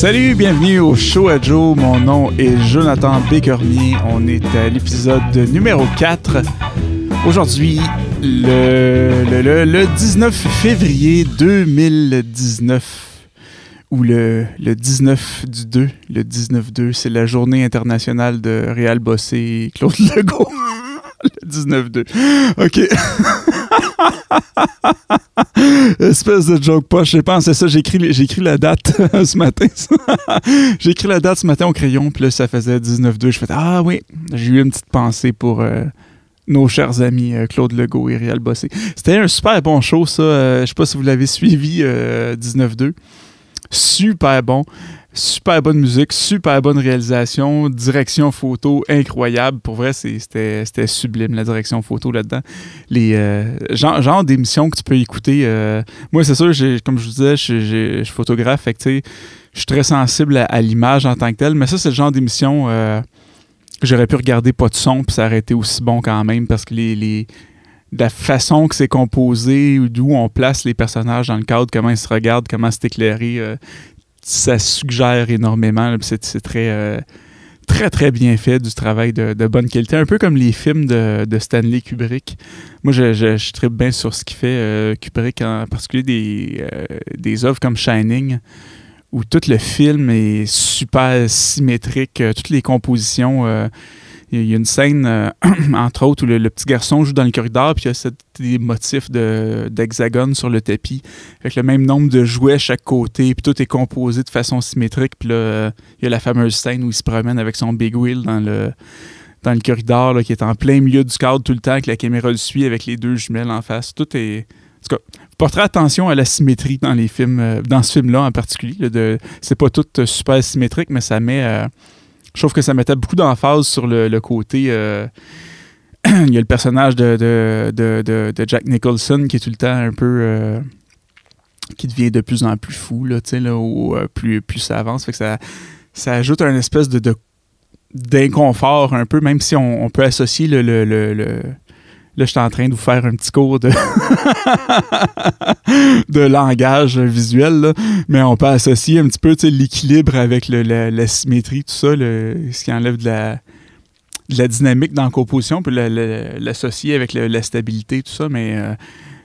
Salut, bienvenue au Show à Joe. Mon nom est Jonathan Bécormier. On est à l'épisode numéro 4. Aujourd'hui, le, 19 février 2019 ou le, 19 du 2, le 19-2, c'est la journée internationale de Real Bossé et Claude Legault. le 19-2. OK. Espèce de joke poche, pense, c'est ça, j'ai écrit, la date ce matin. j'ai écrit la date ce matin au crayon, puis là, ça faisait 19-2. Je fais Ah oui, j'ai eu une petite pensée pour euh, nos chers amis euh, Claude Legault et Réal Bossé. C'était un super bon show, ça. Euh, je sais pas si vous l'avez suivi, 19-2. Super bon. Super bonne musique, super bonne réalisation, direction photo incroyable. Pour vrai, c'était sublime la direction photo là-dedans. Les euh, genre, genre d'émissions que tu peux écouter. Euh, moi, c'est sûr, comme je vous disais, je suis photographe, fait je suis très sensible à, l'image en tant que telle, mais ça, c'est le genre d'émission euh, que j'aurais pu regarder pas de son, puis ça aurait été aussi bon quand même, parce que les, la façon que c'est composé, d'où on place les personnages dans le cadre, comment ils se regardent, comment c'est éclairé ça suggère énormément. C'est très, euh, très, très bien fait, du travail de, bonne qualité. Un peu comme les films de, Stanley Kubrick. Moi, je, suis très bien sur ce qu'il fait, euh, Kubrick, en particulier des, euh, des œuvres comme Shining, où tout le film est super symétrique, toutes les compositions il y a une scène, euh, entre autres, où le, petit garçon joue dans le corridor, puis il y a des motifs d'hexagone sur le tapis, avec le même nombre de jouets à chaque côté, puis tout est composé de façon symétrique. Puis là, euh, il y a la fameuse scène où il se promène avec son Big Wheel dans le, dans le corridor, qui est en plein milieu du cadre tout le temps, que la caméra le suit avec les deux jumelles en face. Tout est. En tout cas, attention à la symétrie dans les films, euh, dans ce film-là en particulier. de, c'est pas tout super symétrique, mais ça met. Je trouve que ça mettait beaucoup d'emphase sur le, côté. Euh, il y a le personnage de, Jack Nicholson qui est tout le temps un peu. Euh, qui devient de plus en plus fou, là, là, euh, plus, plus ça avance. Fait que ça, ça ajoute un espèce de d'inconfort un peu, même si on, peut associer le, Là, je suis en train de vous faire un petit cours de, langage visuel, mais on peut associer un petit peu l'équilibre avec la, symétrie, tout ça, ce qui enlève de la, la dynamique dans la composition, on peut l'associer avec la, stabilité, tout ça, mais euh,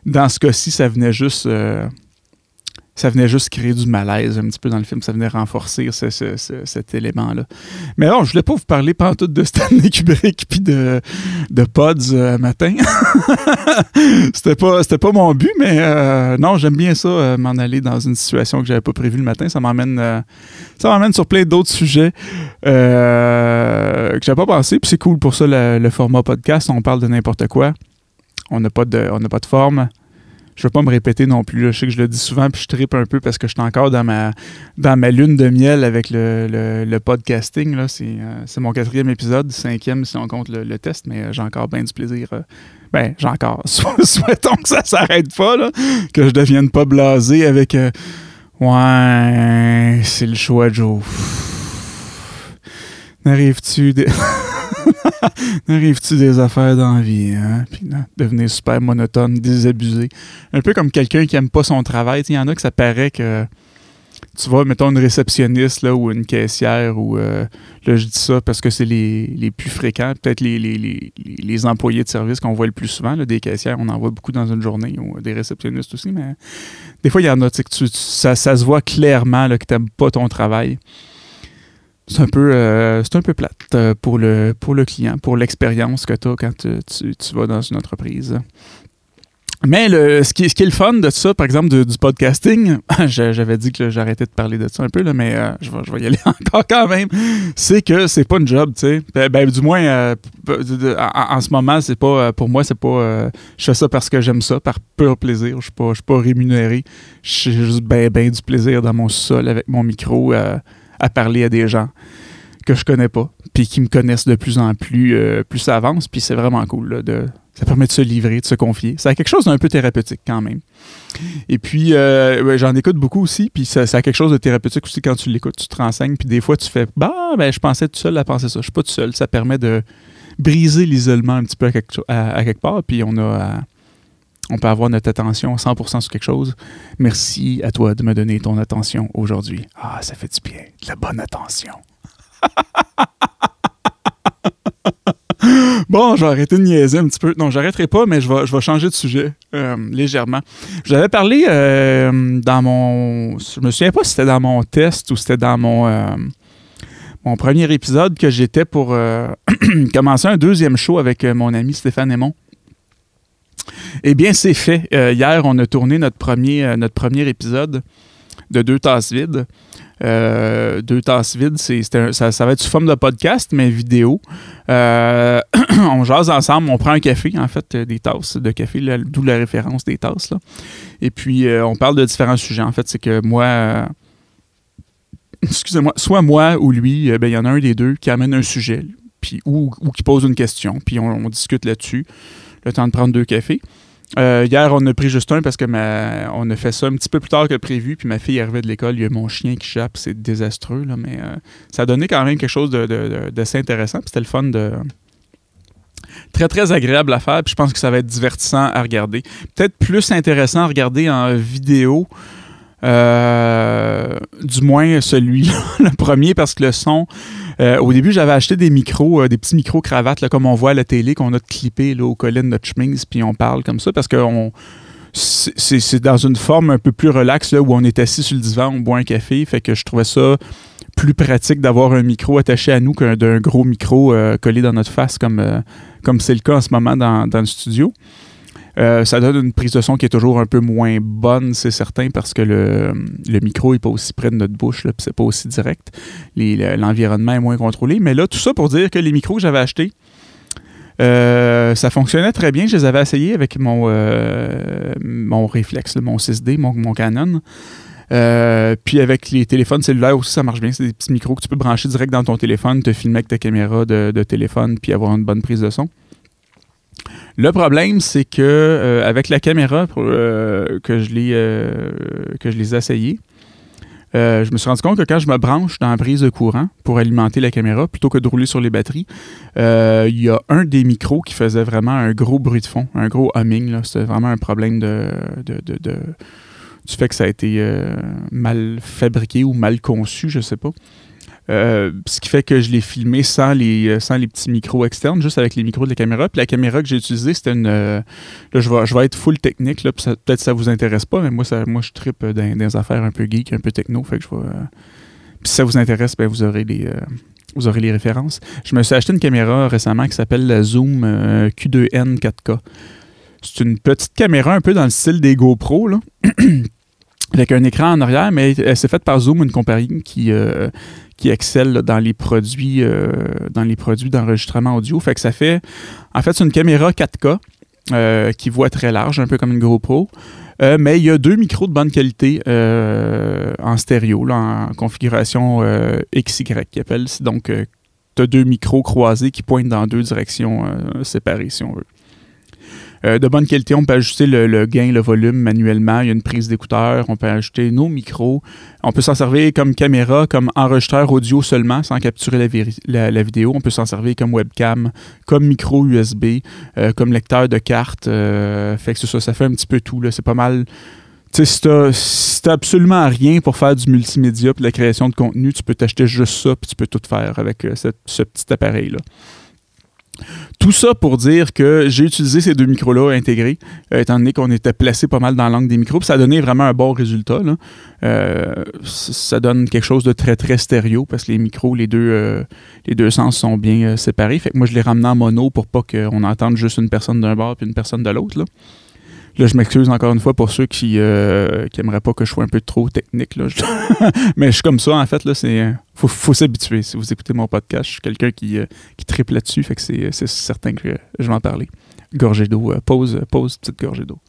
dans ce cas-ci, ça venait juste euh, ça venait juste créer du malaise un petit peu dans le film. Ça venait renforcer cet élément-là. Mais non, je voulais pas vous parler pantoute de Stanley Kubrick puis de, de Pods euh, matin. c'était pas c'était pas mon but, mais euh, non, j'aime bien ça, euh, m'en aller dans une situation que j'avais pas prévue le matin. Ça m'emmène ça m'emmène sur plein d'autres sujets que j'avais pas pensé. Puis c'est cool pour ça le, format podcast. On parle de n'importe quoi. On n'a pas de on n'a pas de forme je veux pas me répéter non plus. Je sais que je le dis souvent, puis je tripe un peu parce que je suis encore dans ma, dans ma lune de miel avec le, le, podcasting. Là. Euh, c'est, mon quatrième épisode, cinquième si on compte le, test, mais euh, j'ai encore bien du plaisir. Euh, ben, j'ai encore. Souhaitons que ça s'arrête pas, là, que je devienne pas blasé avec Ouais, c'est le choix, Joe. N'arrives-tu. Des... narrives tu des affaires d'envie, hein? Puis hein, super monotone, désabusé. Un peu comme quelqu'un qui aime pas son travail. Il y en a que ça paraît que tu vois, mettons une réceptionniste là, ou une caissière, ou euh, là je dis ça parce que c'est les, plus fréquents, peut-être les, employés de service qu'on voit le plus souvent, là, des caissières, on en voit beaucoup dans une journée, des réceptionnistes aussi, mais des fois il y en a, que tu, ça, se voit clairement là, que tu n'aimes pas ton travail c'est un peu euh, c'est un peu plate euh, pour le pour le client, pour l'expérience que tu as quand tu, vas dans une entreprise. Mais le, ce, qui, ce qui est le fun de ça, par exemple, du, podcasting, j'avais dit que j'arrêtais de parler de ça un peu, mais euh, je, vais, y aller encore quand même, c'est que c'est pas une job, tu sais. Ben, ben du moins, en, ce moment, c'est pas pour moi, c'est pas. je fais ça parce que j'aime ça, par pur plaisir. Je suis pas, je suis pas rémunéré. Je juste ben, ben du plaisir dans mon sol avec mon micro à parler à des gens que je connais pas, puis qui me connaissent de plus en plus, euh, plus ça avance, puis c'est vraiment cool. de, ça permet de se livrer, de se confier. Ça a quelque chose d'un peu thérapeutique quand même. Et puis, euh, j'en écoute beaucoup aussi, puis ça, a quelque chose de thérapeutique aussi quand tu l'écoutes, tu te renseignes, puis des fois tu fais Bah, ben, je pensais tout seul à penser ça. Je suis pas tout seul. Ça permet de briser l'isolement un petit peu à quelque, part, puis on a on peut avoir notre attention 100% sur quelque chose. Merci à toi de me donner ton attention aujourd'hui. Ah, ça fait du bien, de la bonne attention. Bon, je vais arrêter de niaiser un petit peu. Non, j'arrêterai pas, mais je vais, changer de sujet euh, légèrement. Je vous avais parlé euh, dans mon. Je me souviens pas si c'était dans mon test ou c'était dans mon, euh, mon premier épisode que j'étais pour commencer un deuxième show avec mon ami Stéphane Aymon. Eh bien, c'est fait. Euh, hier, on a tourné notre premier, euh, notre premier épisode de Deux Tasses Vides. Euh, deux tasses vides, c'est, ça, va être sous forme de podcast, mais vidéo. on jase ensemble, on prend un café, en fait, des tasses de café, d'où la référence des tasses. Et puis, on parle de différents sujets. En fait, c'est que moi, excusez-moi, soit moi ou lui, ben, il y en a un des deux qui amène un sujet, puis, ou, qui pose une question, puis on discute là-dessus le temps de prendre deux cafés. Euh, hier, on a pris juste un parce que ma... on a fait ça un petit peu plus tard que prévu. Puis ma fille arrivait de l'école, il y a mon chien qui chappe, c'est désastreux, là, mais euh, ça a donné quand même quelque chose d'assez de, de, intéressant. Puis c'était le fun de. Très, très agréable à faire. Puis je pense que ça va être divertissant à regarder. Peut-être plus intéressant à regarder en vidéo. Euh, du moins celui-là, le premier, parce que le son, euh, au début, j'avais acheté des micros, euh, des petits micros-cravates, comme on voit à la télé, qu'on a clippé là, aux collines de notre chemise, puis on parle comme ça, parce que c'est, dans une forme un peu plus relaxe, où on est assis sur le divan, on boit un café, fait que je trouvais ça plus pratique d'avoir un micro attaché à nous qu'un gros micro euh, collé dans notre face, comme, c'est le cas en ce moment dans le studio. Euh, ça donne une prise de son qui est toujours un peu moins bonne, c'est certain, parce que le, micro n'est pas aussi près de notre bouche, puis c'est pas aussi direct. L'environnement est moins contrôlé. Mais là, tout ça pour dire que les micros que j'avais achetés, euh, ça fonctionnait très bien. Je les avais essayés avec mon, euh, mon réflexe, mon 6D, mon, Canon. puis avec les téléphones cellulaires aussi, ça marche bien. C'est des petits micros que tu peux brancher direct dans ton téléphone, te filmer avec ta caméra de, de téléphone, puis avoir une bonne prise de son. Le problème, c'est que euh, avec la caméra euh, que je l'ai euh, que je les ai je me suis rendu compte que quand je me branche dans la prise de courant pour alimenter la caméra, plutôt que de rouler sur les batteries, il y a un des micros qui faisait vraiment un gros bruit de fond, un gros humming. C'était vraiment un problème de, de, du fait que ça a été mal fabriqué ou mal conçu, je sais pas. Euh, ce qui fait que je l'ai filmé sans les, euh, sans les petits micros externes, juste avec les micros de la caméra. Puis la caméra que j'ai utilisée, c'était une. Euh, là, je vais, je vais être full technique, là, peut-être ça vous intéresse pas, mais moi, ça, moi je tripe dans, des affaires un peu geek, un peu techno. Fait que je puis si ça vous intéresse, ben, vous aurez les. vous aurez les références. Je me suis acheté une caméra récemment qui s'appelle la Zoom Q2N 4K. C'est une petite caméra un peu dans le style des GoPro, là. avec un écran en arrière, mais elle s'est faite par Zoom, une compagnie qui, qui excelle dans les produits euh, dans les produits d'enregistrement audio. Fait que ça fait en fait c'est une caméra 4K euh, qui voit très large, un peu comme une GoPro. Euh, mais il y a deux micros de bonne qualité en stéréo, en configuration XY qui appelle. Donc, tu as deux micros croisés qui pointent dans deux directions séparées, si on veut. Euh, de bonne qualité. On peut ajuster le, gain, le volume manuellement. Il y a une prise d'écouteur. On peut ajouter nos micros. On peut s'en servir comme caméra, comme enregistreur audio seulement, sans capturer la, vidéo. On peut s'en servir comme webcam, comme micro USB, euh, comme lecteur de carte. Euh, fait que ça, ça fait un petit peu tout. C'est pas mal. Tu si absolument rien pour faire du multimédia et de la création de contenu, tu peux t'acheter juste ça puis tu peux tout faire avec ce petit appareil-là. Tout ça pour dire que j'ai utilisé ces deux micros-là intégrés, euh, étant donné qu'on était placé pas mal dans l'angle des micros, ça a donné vraiment un bon résultat. Euh, ça donne quelque chose de très très stéréo parce que les micros, les deux, euh, les deux sens sont bien séparés. Fait que moi je les ramenais en mono pour pas qu'on entende juste une personne d'un bord puis une personne de l'autre. Là, je m'excuse encore une fois pour ceux qui, n'aimeraient euh, pas que je sois un peu trop technique. Là. Mais je suis comme ça, en fait. Il euh, faut, s'habituer. Si vous écoutez mon podcast, je suis quelqu'un qui, euh, triple là-dessus. Fait que c'est, certain que je, vais en parler. Gorgée d'eau. pause, pause, petite gorgée d'eau.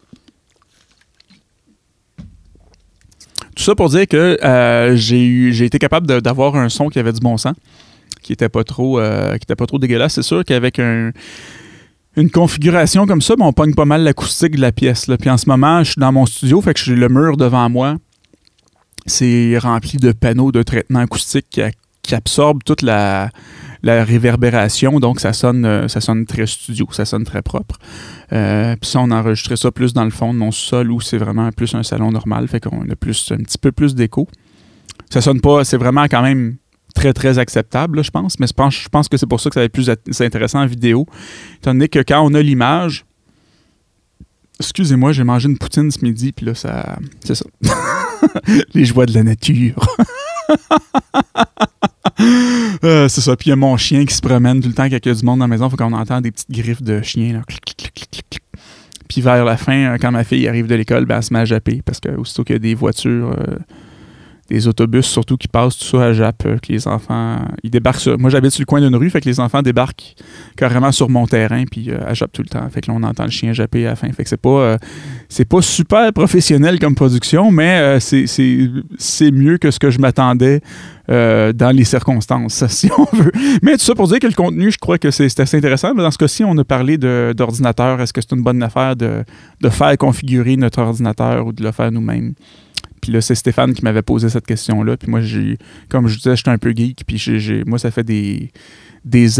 Tout ça pour dire que j'ai, eu, j'ai été capable d'avoir un son qui avait du bon sens, qui était pas trop, pas trop dégueulasse. C'est sûr qu'avec un une configuration comme ça, ben on pogne pas mal l'acoustique de la pièce. Là. Puis en ce moment, je suis dans mon studio, fait que j'ai le mur devant moi. C'est rempli de panneaux de traitement acoustique qui, absorbent toute la, réverbération, donc ça sonne, euh, ça sonne très studio, ça sonne très propre. Euh, puis ça, on enregistrait ça plus dans le fond de mon sol où c'est vraiment plus un salon normal, fait qu'on a plus un petit peu plus d'écho. Ça sonne pas, c'est vraiment quand même très, très acceptable, je pense. Mais je pense, je pense que c'est pour ça que ça va être plus intéressant en vidéo. Étant donné que quand on a l'image. Excusez-moi, j'ai mangé une poutine ce midi, puis là, ça. C'est ça. Les joies de la nature. Euh, c'est ça. Puis il y a mon chien qui se promène tout le temps, qu'il y a du monde dans la maison, faut qu'on entende des petites griffes de chien. Puis vers la fin, euh, quand ma fille arrive de l'école, ben, elle se met à japper parce que aussitôt qu'il y a des voitures euh, des autobus surtout qui passent tout ça à Jap, euh, que les enfants ils débarquent sur... Moi j'habite sur le coin d'une rue, fait que les enfants débarquent carrément sur mon terrain puis euh, à Jap tout le temps. Fait que là on entend le chien japper à la fin. Fait que c'est pas euh, c'est pas super professionnel comme production, mais c'est mieux que ce que je m'attendais dans les circonstances, si on veut. Mais tout ça pour dire que le contenu, je crois que c'est assez intéressant. Mais dans ce cas-ci, on a parlé d'ordinateur. Est-ce que c'est une bonne affaire de faire configurer notre ordinateur ou de le faire nous-mêmes? Puis là, c'est Stéphane qui m'avait posé cette question-là. Puis moi, j'ai, comme je disais, j'étais un peu geek. Puis moi, ça fait des,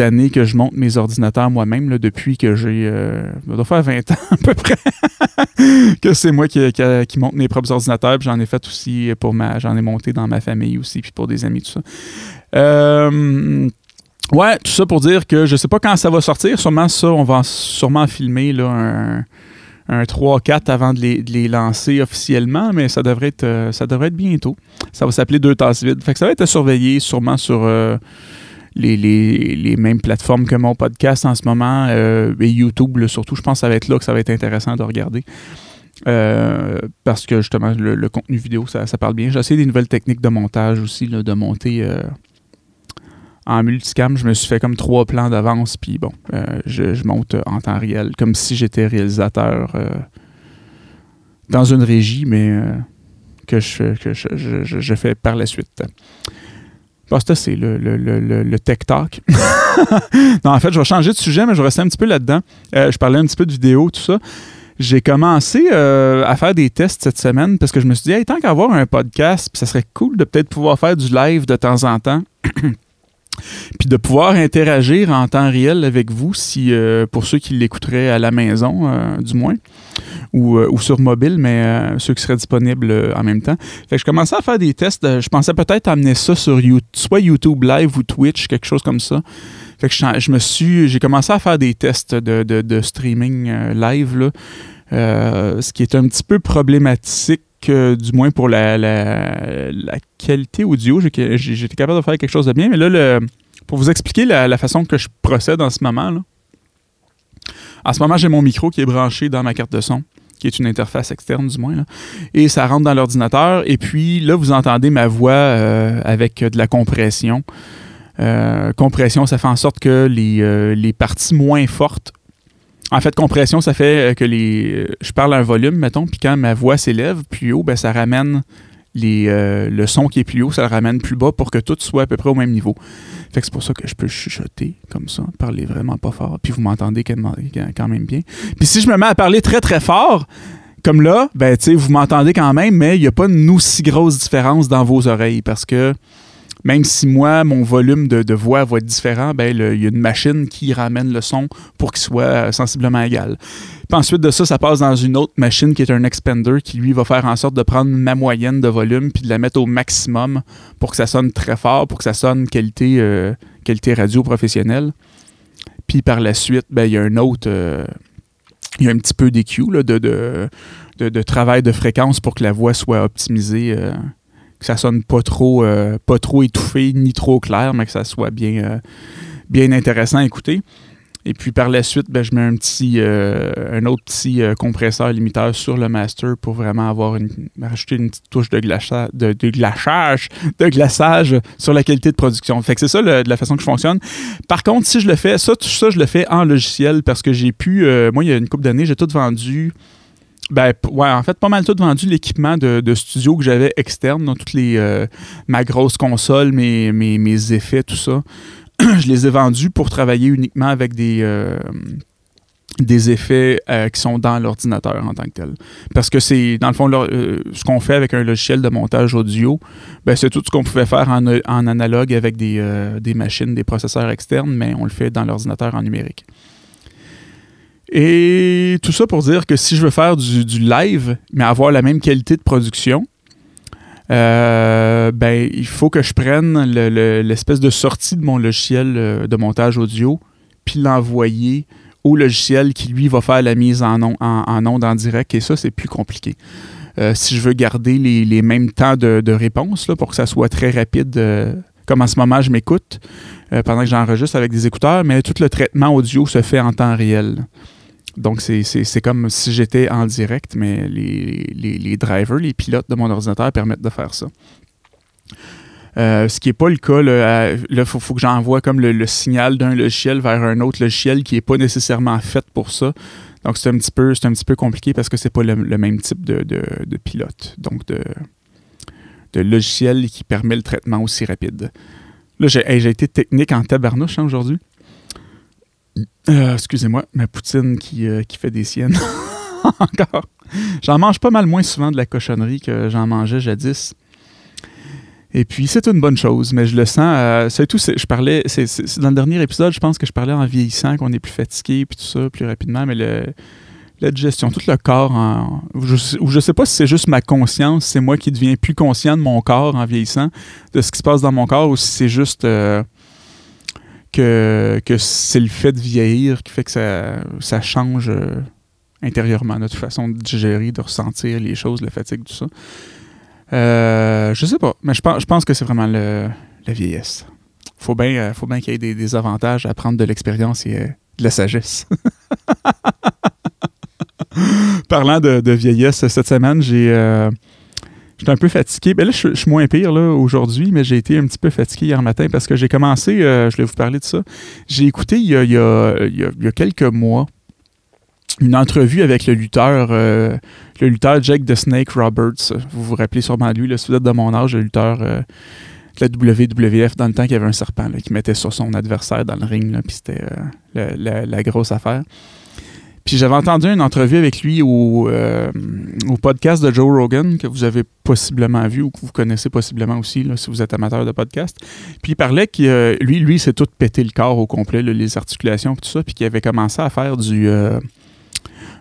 années que je monte mes ordinateurs moi-même, depuis que j'ai. Euh, ça doit faire 20 ans à peu près que c'est moi qui, monte mes propres ordinateurs. j'en ai fait aussi pour ma. J'en ai monté dans ma famille aussi, puis pour des amis, tout ça. Euh, ouais, tout ça pour dire que je sais pas quand ça va sortir. Sûrement ça, on va sûrement filmer un, un 3-4 avant de les, lancer officiellement, mais ça devrait être, euh, ça devrait être bientôt. Ça va s'appeler Deux tasses vides. Fait que ça va être à surveiller sûrement sur euh, les, mêmes plateformes que mon podcast en ce moment euh, et YouTube surtout. Je pense que ça va être là que ça va être intéressant de regarder. parce que justement, le, contenu vidéo, ça, parle bien. J'essaie des nouvelles techniques de montage aussi, de monter en multicam, je me suis fait comme trois plans d'avance, puis bon, euh, je, monte en temps réel, comme si j'étais réalisateur euh, dans une régie, mais euh, que, je, que je, fais par la suite. Parce ça, c'est le, le, le, tech talk. non, en fait, je vais changer de sujet, mais je vais un petit peu là-dedans. je parlais un petit peu de vidéo, tout ça. J'ai commencé à faire des tests cette semaine parce que je me suis dit, tant qu'à avoir un podcast, ça serait cool de peut-être pouvoir faire du live de temps en temps. puis de pouvoir interagir en temps réel avec vous, si euh, pour ceux qui l'écouteraient à la maison, euh, du moins, euh, ou, sur mobile, mais ceux qui seraient disponibles en même temps. Fait que je commençais à faire des tests. Je pensais peut-être amener ça sur YouTube, soit YouTube Live ou Twitch, quelque chose comme ça. Fait que je, me suis, j'ai commencé à faire des tests de, streaming live ce qui est un petit peu problématique du moins pour la, qualité audio, j'étais capable de faire quelque chose de bien. Mais là, pour vous expliquer la, façon que je procède en ce moment, là, en ce moment, j'ai mon micro qui est branché dans ma carte de son, qui est une interface externe du moins, et ça rentre dans l'ordinateur. Et puis là, vous entendez ma voix euh, avec de la compression. Euh, compression, ça fait en sorte que les euh, parties moins fortes en fait, compression, ça fait euh, que les, euh, je parle à un volume, mettons, puis quand ma voix s'élève plus haut, ben, ça ramène les, euh, le son qui est plus haut, ça le ramène plus bas pour que tout soit à peu près au même niveau. Fait que c'est pour ça que je peux chuchoter comme ça, parler vraiment pas fort, puis vous m'entendez quand même bien. Puis si je me mets à parler très très fort, comme là, ben tu vous m'entendez quand même, mais il n'y a pas une aussi grosse différence dans vos oreilles parce que même si moi, mon volume de, voix va être différent, ben, il y a une machine qui ramène le son pour qu'il soit euh, sensiblement égal. Puis ensuite de ça, ça passe dans une autre machine qui est un expander qui, lui, va faire en sorte de prendre ma moyenne de volume puis de la mettre au maximum pour que ça sonne très fort, pour que ça sonne qualité, euh, qualité radio professionnelle. Puis par la suite, ben, il y a un autre... Euh, il y a un petit peu d'EQ, de de, travail de fréquence pour que la voix soit optimisée que ça sonne pas trop, euh, pas trop étouffé ni trop clair, mais que ça soit bien, euh, bien intéressant à écouter. Et puis par la suite, ben, je mets un, petit, euh, un autre petit compresseur limiteur sur le master pour vraiment avoir une, rajouter une petite touche de, de, de, glaçage, de glaçage sur la qualité de production. Fait que c'est ça la façon que je fonctionne. Par contre, si je le fais, ça, ça, je le fais en logiciel parce que j'ai pu, moi, il y a une couple d'années, j'ai tout vendu ben, ouais, en fait, pas mal tout vendu l'équipement de, de, studio que j'avais externe, donc toutes les, euh, ma grosse console, mes, mes, effets, tout ça. je les ai vendus pour travailler uniquement avec des, euh, effets euh, qui sont dans l'ordinateur en tant que tel. Parce que c'est, dans le fond, ce qu'on fait avec un logiciel de montage audio, ben, c'est tout ce qu'on pouvait faire en, analogue avec des machines, des processeurs externes, mais on le fait dans l'ordinateur en numérique. Et tout ça pour dire que si je veux faire du, live, mais avoir la même qualité de production, euh, ben, il faut que je prenne l'espèce de sortie de mon logiciel euh, de montage audio, puis l'envoyer au logiciel qui, lui, va faire la mise en, ondes en, onde en direct. Et ça, c'est plus compliqué. Euh, si je veux garder les, mêmes temps de, de réponse pour que ça soit très rapide, comme en ce moment, je m'écoute pendant que j'enregistre avec des écouteurs, mais tout le traitement audio se fait en temps réel. Donc, c'est comme si j'étais en direct, mais les, drivers, les pilotes de mon ordinateur permettent de faire ça. Euh, ce qui n'est pas le cas, là, il faut, que j'envoie comme le, signal d'un logiciel vers un autre logiciel qui n'est pas nécessairement fait pour ça. Donc, c'est un, petit peu, un petit peu compliqué parce que c'est pas le, même type de, pilote, donc de, logiciel qui permet le traitement aussi rapide. Là, j'ai été technique en tabarnouche hein, aujourd'hui. Euh, excusez-moi, ma poutine qui, euh, fait des siennes. Encore. J'en mange pas mal moins souvent de la cochonnerie que j'en mangeais jadis. Et puis, c'est une bonne chose, mais je le sens. Euh, c'est tout. Je parlais, C'est dans le dernier épisode, je pense que je parlais en vieillissant, qu'on est plus fatigué, puis tout ça, plus rapidement, mais la digestion, tout le corps, je, ne sais pas si c'est juste ma conscience, c'est moi qui deviens plus conscient de mon corps en vieillissant, de ce qui se passe dans mon corps, ou si c'est juste que, que c'est le fait de vieillir qui fait que ça, ça change euh, intérieurement notre façon de digérer, de ressentir les choses, la fatigue, tout ça. Euh, je sais pas, mais je pense, je pense que c'est vraiment le, la vieillesse. Faut bien euh, faut bien qu'il y ait des, avantages à prendre de l'expérience et euh, de la sagesse. Parlant de, vieillesse, cette semaine, j'ai J'étais un peu fatigué. Ben là, je, suis moins pire là, aujourd'hui, mais j'ai été un petit peu fatigué hier matin parce que j'ai commencé, euh, je vais vous parler de ça, j'ai écouté il y, a, quelques mois une entrevue avec le lutteur, euh, le lutteur Jack the Snake Roberts. Vous vous rappelez sûrement lui, le êtes de mon âge, le lutteur euh, de la WWF dans le temps qu'il y avait un serpent qui mettait sur son adversaire dans le ring, puis c'était la, grosse affaire. Puis j'avais entendu une entrevue avec lui euh, au, podcast de Joe Rogan, que vous avez possiblement vu ou que vous connaissez possiblement aussi, là, si vous êtes amateur de podcast. Puis il parlait que euh, lui, lui, s'est tout pété le corps au complet, les articulations et tout ça, puis qu'il avait commencé à faire du, euh,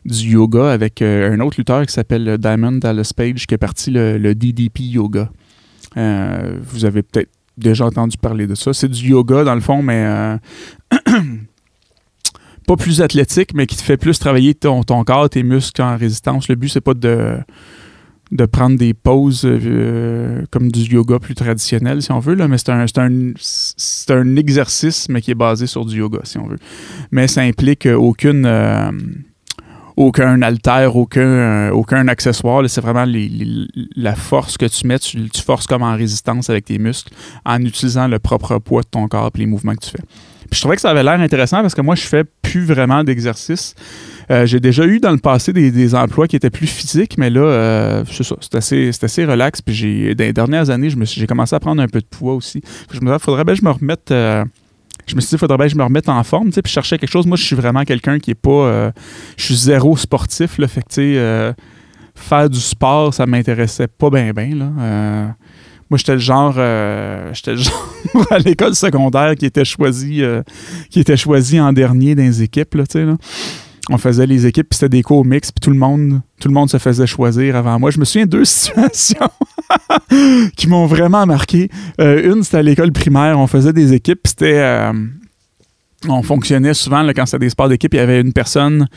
du yoga avec un autre lutteur qui s'appelle Diamond Dallas Page, qui est parti le, le DDP Yoga. vous avez peut-être déjà entendu parler de ça. C'est du yoga, dans le fond, mais pas plus athlétique, mais qui te fait plus travailler ton, ton corps, tes muscles en résistance. Le but, c'est pas de, de prendre des pauses euh, euh, comme du yoga plus traditionnel, si on veut, là, mais c'est un, un, un, exercice, mais qui est basé sur du yoga, si on veut. Mais ça implique aucune. Euh, aucun alter, aucun, aucun accessoire. C'est vraiment la force que tu mets. Tu, tu, forces comme en résistance avec tes muscles en utilisant le propre poids de ton corps et les mouvements que tu fais. Puis je trouvais que ça avait l'air intéressant parce que moi, je fais plus vraiment d'exercice. Euh, j'ai déjà eu dans le passé des, emplois qui étaient plus physiques, mais là, euh, c'est ça, c'est assez, relax. Puis j'ai, dans les dernières années, je me j'ai commencé à prendre un peu de poids aussi. Je me disais, faudrait bien je me remette. Euh, je me suis dit, faudrait bien que je me remette en forme, tu sais, puis je quelque chose. Moi, je suis vraiment quelqu'un qui est pas. je suis zéro sportif, Fait que, tu sais, faire du sport, ça m'intéressait pas bien, bien, là. Moi, j'étais le euh, genre, à l'école secondaire qui était choisi, euh, qui était choisi en dernier dans les équipes. Là, là. On faisait les équipes, puis c'était des cours mix, puis tout le monde, tout le monde se faisait choisir avant moi. Je me souviens de deux situations qui m'ont vraiment marqué. Euh, une, c'était à l'école primaire, on faisait des équipes, puis c'était on fonctionnait souvent là, quand c'était des sports d'équipe, il y avait une personne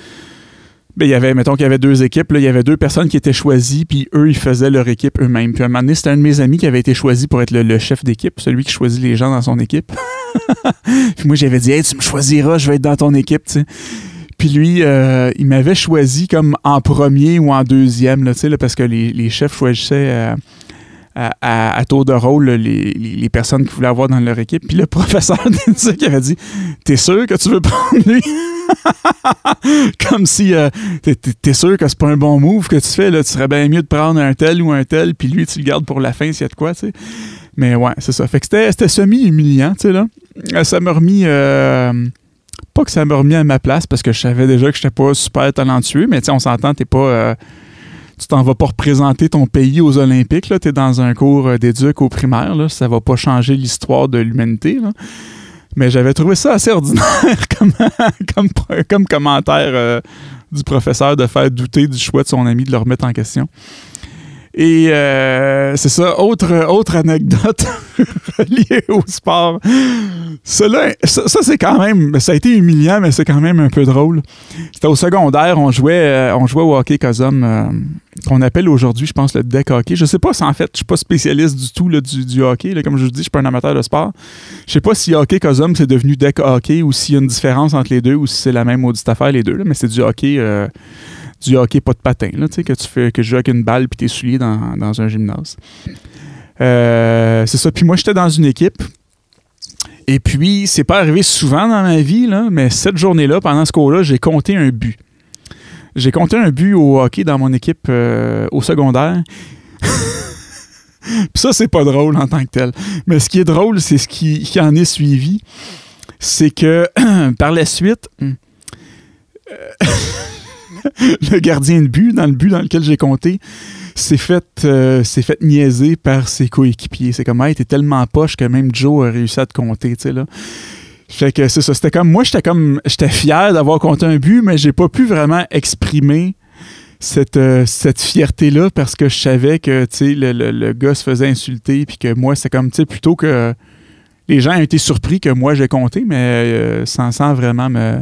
ben, il y avait, mettons qu'il y avait deux équipes, il y avait deux personnes qui étaient choisies, puis eux, ils faisaient leur équipe eux-mêmes. Puis à un moment donné, c'était un de mes amis qui avait été choisi pour être le, chef d'équipe, celui qui choisit les gens dans son équipe. puis moi, j'avais dit, tu me choisiras, je vais être dans ton équipe, Puis lui, euh, il m'avait choisi comme en premier ou en deuxième, parce que les, les chefs choisissaient euh, à, tour de rôle les, personnes qu'ils voulaient avoir dans leur équipe. Puis le professeur qui avait dit T'es sûr que tu veux prendre lui Comme si euh, t'es sûr que c'est pas un bon move que tu fais, là, tu serais bien mieux de prendre un tel ou un tel, puis lui, tu le gardes pour la fin s'il y a de quoi, tu sais. Mais ouais, c'est ça. Fait que c'était semi-humiliant, tu sais, là. Euh, ça m'a remis. Euh, pas que ça m'a remis à ma place parce que je savais déjà que j'étais pas super talentueux, mais tu sais, on s'entend, t'es pas. Euh, tu t'en vas pas représenter ton pays aux Olympiques. Tu es dans un cours euh, d'éduc au primaire. Là. Ça va pas changer l'histoire de l'humanité. Mais j'avais trouvé ça assez ordinaire comme, commentaire euh, du professeur de faire douter du choix de son ami de le remettre en question. Et euh, c'est ça, autre, autre anecdote liée au sport. Cela, ça, c'est quand même, ça a été humiliant, mais c'est quand même un peu drôle. C'était au secondaire, on jouait, euh, on jouait au hockey Cosum, euh, qu'on appelle aujourd'hui, je pense, le deck hockey. Je sais pas si en fait, je suis pas spécialiste du tout là, du, hockey. comme je vous dis, je suis pas un amateur de sport. Je sais pas si hockey Cosum c'est devenu deck hockey ou s'il y a une différence entre les deux ou si c'est la même maudite affaire les deux, mais c'est du hockey du hockey pas de patin, là, que tu fais que je joue avec une balle puis t'es souillé dans, dans, un gymnase. Euh, c'est ça. Puis moi, j'étais dans une équipe. Et puis, c'est pas arrivé souvent dans ma vie, là, mais cette journée-là, pendant ce cours-là, j'ai compté un but. J'ai compté un but au hockey dans mon équipe euh, au secondaire. Puis ça, c'est pas drôle en tant que tel. Mais ce qui est drôle, c'est ce qui, en est suivi. C'est que par la suite. Euh, le gardien de but, dans le but dans lequel j'ai compté, s'est fait, euh, fait niaiser par ses coéquipiers. C'est comme, hey, était tellement poche que même Joe a réussi à te compter, là. Fait que c'est ça. C'était comme, moi, j'étais comme, j'étais fier d'avoir compté un but, mais j'ai pas pu vraiment exprimer cette, euh, cette fierté-là parce que je savais que, le, gars se faisait insulter, puis que moi, c'est comme, tu plutôt que les gens aient été surpris que moi j'ai compté, mais ça euh, sent vraiment me,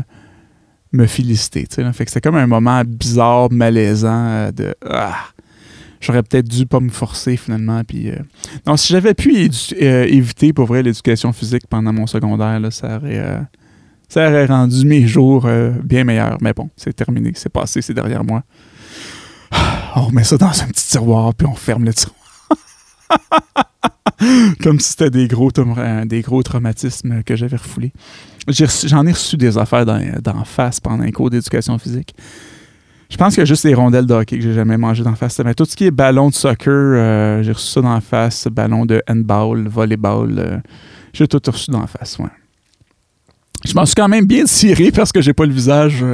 me féliciter. Fait que c'était comme un moment bizarre, malaisant euh, de ah, j'aurais peut-être dû pas me forcer finalement. Puis, euh. Non, si j'avais pu euh, éviter pour vrai l'éducation physique pendant mon secondaire, là, ça aurait. ça aurait rendu mes jours bien meilleurs. Mais bon, c'est terminé, c'est passé, c'est derrière moi. Ah, on met ça dans un petit tiroir, puis on ferme le tiroir. comme si c'était des gros, euh, des gros traumatismes que j'avais refoulés. J'en ai, reçu des affaires d'en face pendant un cours d'éducation physique. Je pense que juste les rondelles de hockey que j'ai jamais mangé d'en face. Mais tout ce qui est ballon de soccer, euh, j'ai reçu ça d'en face. Ballon de handball, volleyball, euh, j'ai tout reçu d'en face. Je m'en suis quand même bien ciré parce que j'ai pas le visage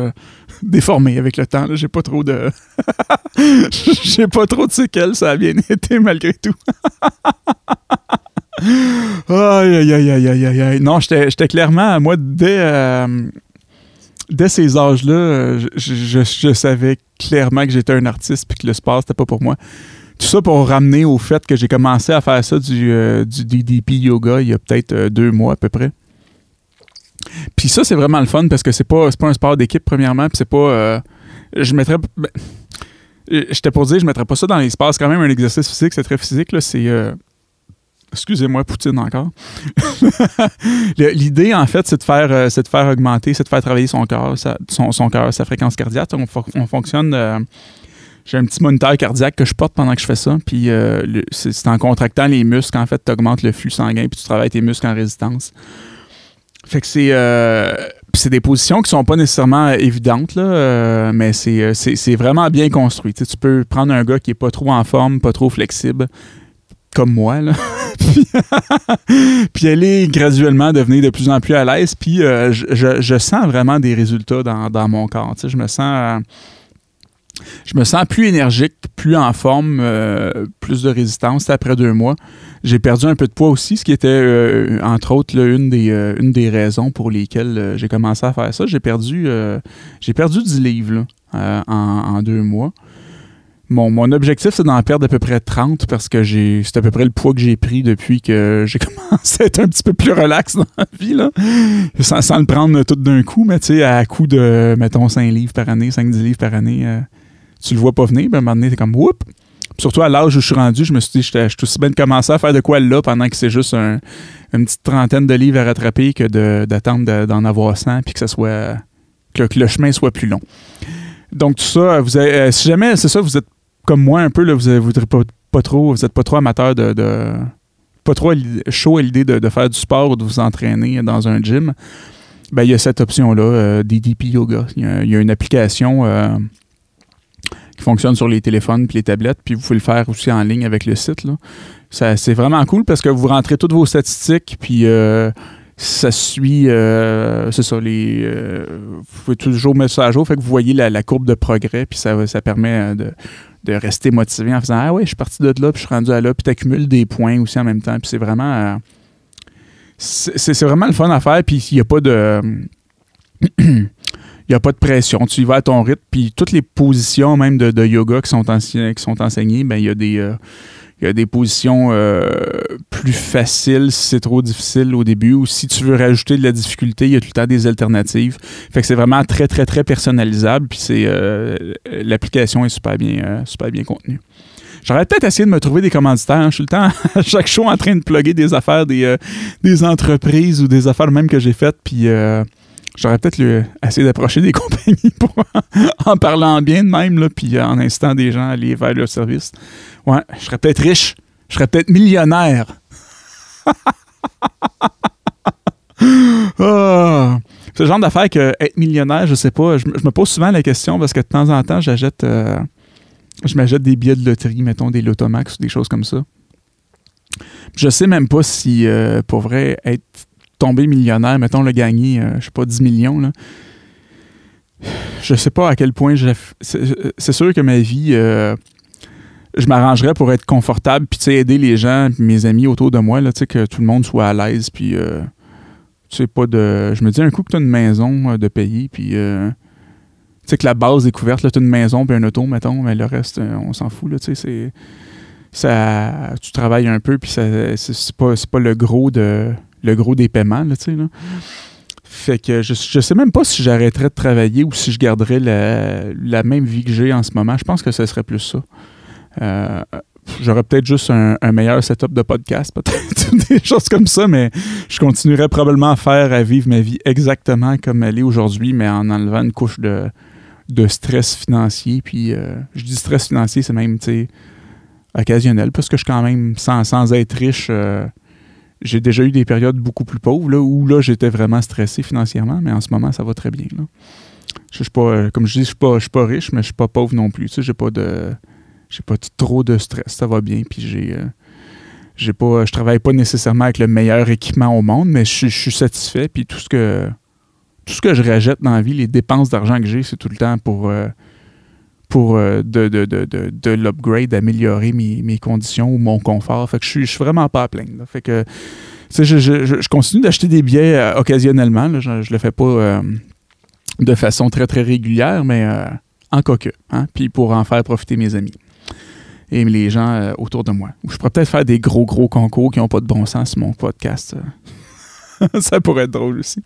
déformé avec le temps. J'ai pas trop de. J'ai pas trop de séquelles, ça a bien été malgré tout. aïe, aïe, aïe, aïe, aïe, aïe. Non, j'étais clairement, moi, dès, euh, ces âges-là, je, savais clairement que j'étais un artiste puis que le sport, c'était pas pour moi. Tout ça pour ramener au fait que j'ai commencé à faire ça du, euh, du DDP yoga il y a peut-être euh, deux mois à peu près. Puis ça, c'est vraiment le fun parce que c'est pas, pas un sport d'équipe, premièrement. Puis c'est pas. Euh, je mettrais. Ben, j'étais pour dire, je mettrais pas ça dans l'espace. quand même un exercice physique, c'est très physique. C'est. Euh, excusez-moi, Poutine encore. L'idée, en fait, c'est de, faire, euh, de faire augmenter, c'est de faire travailler son cœur, sa, son, sa fréquence cardiaque. On, fonctionne. j'ai un petit moniteur cardiaque que je porte pendant que je fais ça. Puis c'est en contractant les muscles, en fait, tu augmentes le flux sanguin, puis tu travailles tes muscles en résistance. Fait que euh, c'est. des positions qui sont pas nécessairement euh, évidentes, euh, mais c'est vraiment bien construit. tu peux prendre un gars qui est pas trop en forme, pas trop flexible, comme moi, là. puis aller graduellement devenir de plus en plus à l'aise. Puis je, sens vraiment des résultats dans, mon corps. je me sens je me sens plus énergique, plus en forme, euh, plus de résistance après deux mois. J'ai perdu un peu de poids aussi, ce qui était, euh, entre autres, euh, une, des, raisons pour lesquelles j'ai commencé à faire ça. J'ai perdu, j'ai perdu 10 livres en, deux mois. Mon, objectif, c'est d'en perdre à peu près 30 parce que c'est à peu près le poids que j'ai pris depuis que j'ai commencé à être un petit peu plus relax dans la vie. Sans, le prendre tout d'un coup, mais à coup de, mettons, 5 livres par année, 5-10 livres par année tu le vois pas venir, ben, à un donné, t'es comme, whoop! surtout à l'âge où je suis rendu, je me suis dit, je suis aussi bien de commencer à faire de quoi là pendant que c'est juste une petite trentaine de livres à rattraper que d'attendre d'en avoir 100 puis que, ça soit, que, le chemin soit plus long. Donc, tout ça, vous euh, si jamais, c'est ça, vous êtes comme moi un peu, là, vous n'êtes pas, trop, vous êtes pas trop amateur de. pas trop chaud à l'idée de, faire du sport ou de vous entraîner dans un gym. Ben, il y a cette option-là, euh, DDP Yoga. Il y, a une application. Euh, fonctionne sur les téléphones puis les tablettes. Puis vous pouvez le faire aussi en ligne avec le site. c'est vraiment cool parce que vous rentrez toutes vos statistiques, puis euh, ça suit, euh, c'est ça, les, euh, vous pouvez toujours mettre ça à jour, fait que vous voyez la, courbe de progrès, puis ça, permet de, rester motivé en faisant Ah ouais, je suis parti de là, puis je suis rendu à là, puis tu accumules des points aussi en même temps, puis c'est vraiment. c'est vraiment le fun à faire, puis il n'y a pas de. n'y a pas de pression. Tu y vas à ton rythme. Puis toutes les positions même de, yoga qui sont, enseignées, ben, il y a des. Euh, des positions euh, plus faciles si c'est trop difficile au début ou si tu veux rajouter de la difficulté, il y a tout le temps des alternatives. Fait que c'est vraiment très, très, très personnalisable. Puis c'est, euh, l'application est super bien, super bien contenue. J'aurais peut-être essayé de me trouver des commanditaires. Hein. Je suis le temps à chaque show en train de plugger des affaires des, des entreprises ou des affaires même que j'ai faites. Puis J'aurais peut-être essayé d'approcher des compagnies en, parlant bien de même, là, puis en incitant des gens à aller vers leur service. Ouais, je serais peut-être riche. Je serais peut-être millionnaire. Ah! Ce C'est le genre d'affaire que être millionnaire, je sais pas. Je, me pose souvent la question parce que de temps en temps, j'achète euh, je m'achète des billets de loterie, mettons des Lotomax ou des choses comme ça. Je sais même pas si euh, pour vrai être tomber millionnaire, mettons, le gagner, euh, je sais pas, 10 millions, là, je sais pas à quel point je... C'est sûr que ma vie, euh, je m'arrangerais pour être confortable, puis aider les gens, mes amis autour de moi, là, que tout le monde soit à l'aise, puis euh, tu sais, pas de... Je me dis, un coup que tu as une maison de pays, puis tu sais que la base est couverte, tu as une maison puis un auto, mettons, mais le reste, on s'en fout, là, tu tu travailles un peu, puis c'est pas, pas le gros de, le gros des paiements, là, tu sais, Fait que je, je sais même pas si j'arrêterais de travailler ou si je garderais la, même vie que j'ai en ce moment. Je pense que ce serait plus ça. Euh, j'aurais peut-être juste un, meilleur setup de podcast, peut-être des choses comme ça, mais je continuerais probablement à faire, à vivre ma vie exactement comme elle est aujourd'hui, mais en enlevant une couche de, de stress financier. Puis euh, je dis stress financier, c'est même, occasionnel, parce que je suis quand même, sans, être riche, euh, j'ai déjà eu des périodes beaucoup plus pauvres où là, j'étais vraiment stressé financièrement, mais en ce moment, ça va très bien. Je, suis pas, euh, comme je dis, je suis pas, je suis pas riche, mais je suis pas pauvre non plus. Tu sais, j'ai pas de. J'ai pas trop de stress, ça va bien. Puis j'ai. Euh, j'ai pas. Je travaille pas nécessairement avec le meilleur équipement au monde, mais je, suis satisfait. Puis tout ce que. Tout ce que je rejette dans la vie, les dépenses d'argent que j'ai, c'est tout le temps pour. Euh, pour euh, de, de, de, de l'upgrade, améliorer mes, conditions ou mon confort. Fait que je suis, suis vraiment pas à plaindre. Fait que je, je, je, continue d'acheter des billets euh, occasionnellement. Je, le fais pas euh, de façon très très régulière, mais en coque. Hein? Puis pour en faire profiter mes amis et les gens autour de moi. Je pourrais peut-être faire des gros gros concours qui n'ont pas de bon sens sur mon podcast. ça pourrait être drôle aussi.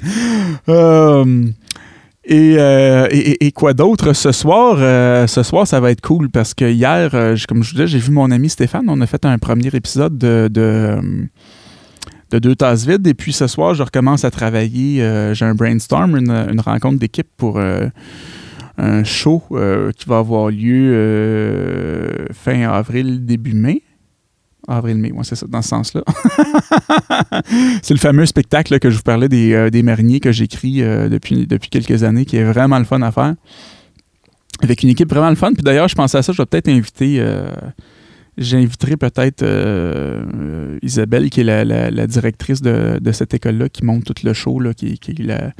Euh, et, et, quoi d'autre ce soir? Euh, ce soir, ça va être cool parce que hier, euh, comme je vous disais, j'ai vu mon ami Stéphane. On a fait un premier épisode de, de, Deux Tasses Vides. Et puis ce soir, je recommence à travailler. j'ai un brainstorm, une rencontre d'équipe pour un show qui va avoir lieu fin avril, début mai. Avril-mai, moi c'est ça, dans ce sens-là. c'est le fameux spectacle que je vous parlais des, euh, mariniers que j'écris euh, depuis, depuis quelques années, qui est vraiment le fun à faire. Avec une équipe vraiment le fun. Puis d'ailleurs, je pensais à ça, je vais peut-être inviter. Euh, j'inviterai peut-être Isabelle, qui est la, directrice de, cette école-là, qui monte tout le show, qui, qui est la,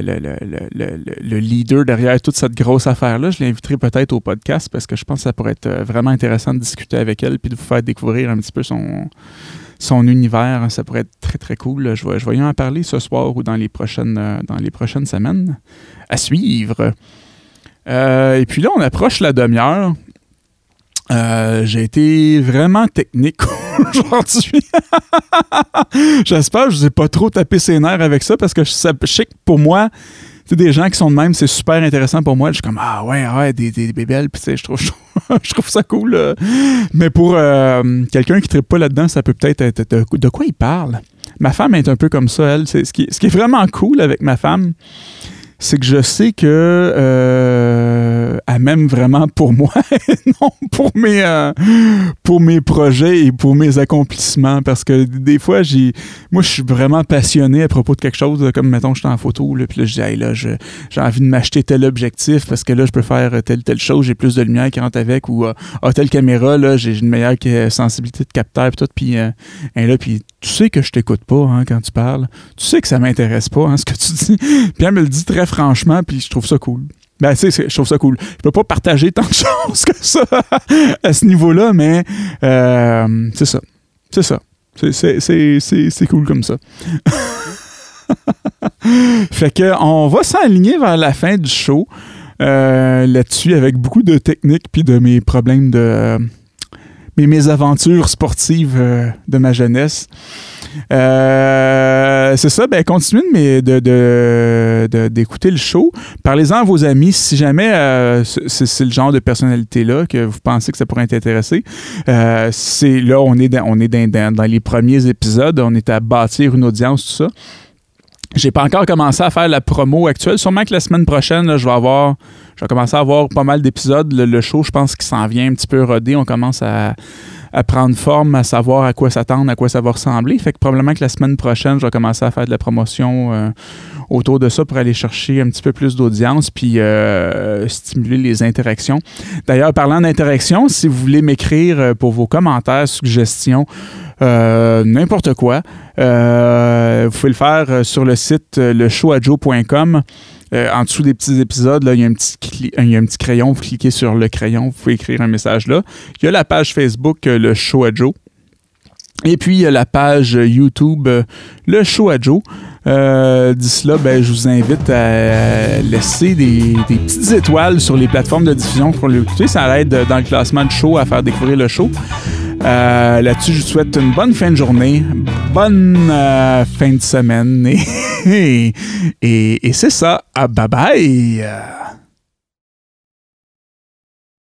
le, leader derrière toute cette grosse affaire-là. Je l'inviterai peut-être au podcast parce que je pense que ça pourrait être euh, vraiment intéressant de discuter avec elle puis de vous faire découvrir un petit peu son, son univers. Ça pourrait être très, très cool. Je vais, je en parler ce soir ou dans les prochaines, euh, dans les prochaines semaines. À suivre. Euh, et puis là, on approche la demi-heure. Euh, j'ai été vraiment technique aujourd'hui. J'espère que je ne ai pas trop tapé ses nerfs avec ça parce que je sais que pour moi, c'est des gens qui sont de même, c'est super intéressant pour moi. Je suis comme, ah ouais, ah ouais, des, des, bébelles, je trouve, je trouve ça cool. Euh. Mais pour euh, quelqu'un qui ne pas là-dedans, ça peut peut-être être, de, quoi il parle. Ma femme est un peu comme ça, elle. ce, qui, est vraiment cool avec ma femme, c'est que je sais que. Euh, à même vraiment pour moi, non pour mes, euh, pour mes projets et pour mes accomplissements. Parce que des fois, j'ai, moi, je suis vraiment passionné à propos de quelque chose, comme mettons, je suis en photo, puis là, je là, j'ai envie de m'acheter tel objectif parce que là, je peux faire telle, telle chose, j'ai plus de lumière qui rentre avec, ou euh, telle caméra, là, j'ai une meilleure sensibilité de capteur, puis tout, puis euh, là, puis tu sais que je t'écoute pas hein, quand tu parles, tu sais que ça m'intéresse pas, hein, ce que tu dis. Puis elle me le dit très franchement, puis je trouve ça cool. Ben, je trouve ça cool. Je peux pas partager tant de choses que ça à ce niveau-là, mais euh, c'est ça. C'est ça. C'est cool comme ça. fait que on va s'aligner vers la fin du show euh, là-dessus avec beaucoup de techniques puis de mes problèmes de. mes aventures sportives euh, de ma jeunesse. Euh, c'est ça. Ben, continuez d'écouter de, le show. Parlez-en à vos amis si jamais euh, c'est le genre de personnalité-là que vous pensez que ça pourrait intéresser. Euh, c'est là, on est, dans, on est dans, les premiers épisodes. On est à bâtir une audience, tout ça. J'ai pas encore commencé à faire la promo actuelle. Sûrement que la semaine prochaine, je vais avoir. Je vais commencer à avoir pas mal d'épisodes. Le, le, show, je pense qu'il s'en vient un petit peu rodé. On commence à, à prendre forme, à savoir à quoi s'attendre, à quoi ça va ressembler. Fait que probablement que la semaine prochaine, je vais commencer à faire de la promotion euh, autour de ça pour aller chercher un petit peu plus d'audience puis euh, stimuler les interactions. D'ailleurs, parlant d'interactions, si vous voulez m'écrire euh, pour vos commentaires, suggestions, n'importe quoi, vous pouvez le faire sur le site lechoajo.com. Euh, en dessous des petits épisodes, euh, il, y a un petit crayon. Vous cliquez sur le crayon, vous pouvez écrire un message là. Il y a la page Facebook, euh, le show à Joe. Et puis, il y a la page YouTube, le show à Joe. D'ici là, ben, je vous invite à laisser des, des, petites étoiles sur les plateformes de diffusion pour l'écouter. Ça aide dans le classement de show à faire découvrir le show. Euh, là-dessus, je vous souhaite une bonne fin de journée, bonne euh, fin de semaine. Et, et, c'est ça. Ah, bye bye!